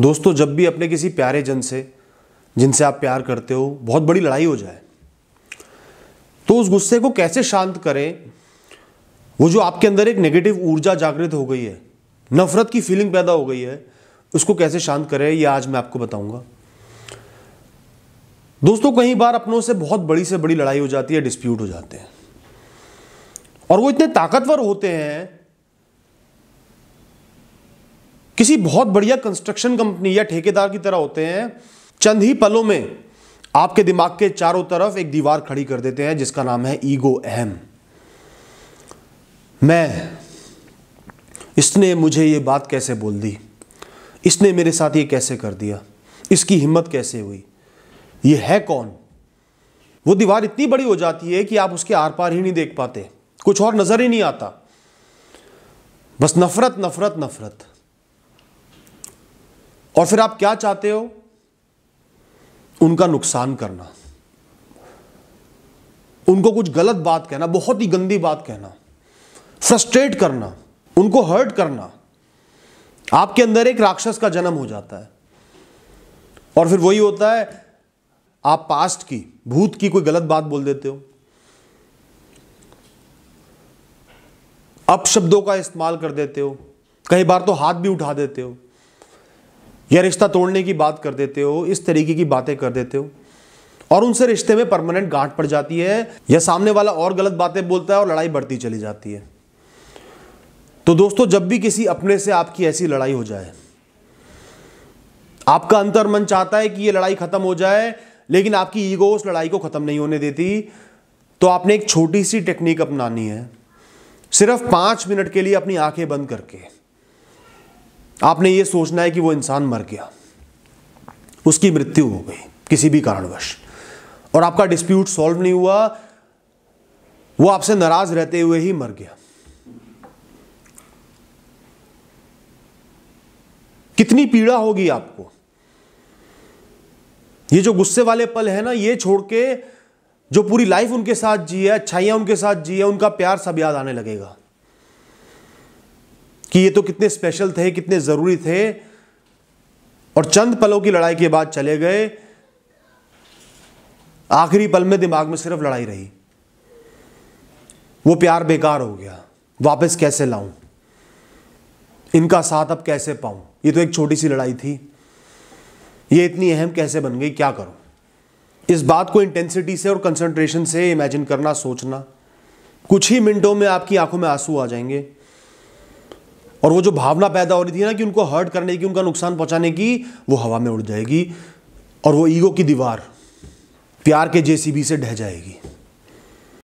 दोस्तों जब भी अपने किसी प्यारे जन से जिनसे आप प्यार करते हो बहुत बड़ी लड़ाई हो जाए तो उस गुस्से को कैसे शांत करें वो जो आपके अंदर एक नेगेटिव ऊर्जा जागृत हो गई है नफरत की फीलिंग पैदा हो गई है उसको कैसे शांत करें ये आज मैं आपको बताऊंगा दोस्तों कई बार अपनों से बहुत बड़ी से बड़ी लड़ाई हो जाती है डिस्प्यूट हो जाते हैं और वो इतने ताकतवर होते हैं किसी बहुत बढ़िया कंस्ट्रक्शन कंपनी या ठेकेदार की तरह होते हैं चंद ही पलों में आपके दिमाग के चारों तरफ एक दीवार खड़ी कर देते हैं जिसका नाम है ईगो अहम मैं इसने मुझे ये बात कैसे बोल दी इसने मेरे साथ ये कैसे कर दिया इसकी हिम्मत कैसे हुई ये है कौन वो दीवार इतनी बड़ी हो जाती है कि आप उसके आर पार ही नहीं देख पाते कुछ और नजर ही नहीं आता बस नफरत नफरत नफरत और फिर आप क्या चाहते हो उनका नुकसान करना उनको कुछ गलत बात कहना बहुत ही गंदी बात कहना फ्रस्ट्रेट करना उनको हर्ट करना आपके अंदर एक राक्षस का जन्म हो जाता है और फिर वही होता है आप पास्ट की भूत की कोई गलत बात बोल देते हो अपशब्दों का इस्तेमाल कर देते हो कई बार तो हाथ भी उठा देते हो या रिश्ता तोड़ने की बात कर देते हो इस तरीके की बातें कर देते हो और उनसे रिश्ते में परमानेंट गांठ पड़ जाती है या सामने वाला और गलत बातें बोलता है और लड़ाई बढ़ती चली जाती है तो दोस्तों जब भी किसी अपने से आपकी ऐसी लड़ाई हो जाए आपका अंतर मन चाहता है कि यह लड़ाई खत्म हो जाए लेकिन आपकी ईगो उस लड़ाई को खत्म नहीं होने देती तो आपने एक छोटी सी टेक्निक अपनानी है सिर्फ पांच मिनट के लिए अपनी आंखें बंद करके आपने ये सोचना है कि वो इंसान मर गया उसकी मृत्यु हो गई किसी भी कारणवश और आपका डिस्प्यूट सॉल्व नहीं हुआ वो आपसे नाराज रहते हुए ही मर गया कितनी पीड़ा होगी आपको ये जो गुस्से वाले पल है ना ये छोड़ के जो पूरी लाइफ उनके साथ जी है अच्छाइयां उनके साथ जी है उनका प्यार सब याद आने लगेगा कि ये तो कितने स्पेशल थे कितने ज़रूरी थे और चंद पलों की लड़ाई के बाद चले गए आखिरी पल में दिमाग में सिर्फ लड़ाई रही वो प्यार बेकार हो गया वापस कैसे लाऊं इनका साथ अब कैसे पाऊं ये तो एक छोटी सी लड़ाई थी ये इतनी अहम कैसे बन गई क्या करूं इस बात को इंटेंसिटी से और कंसंट्रेशन से इमेजिन करना सोचना कुछ ही मिनटों में आपकी आंखों में आंसू आ जाएंगे और वो जो भावना पैदा हो रही थी ना कि उनको हर्ट करने की उनका नुकसान पहुंचाने की वो हवा में उड़ जाएगी और वो ईगो की दीवार प्यार के जेसीबी से ढह जाएगी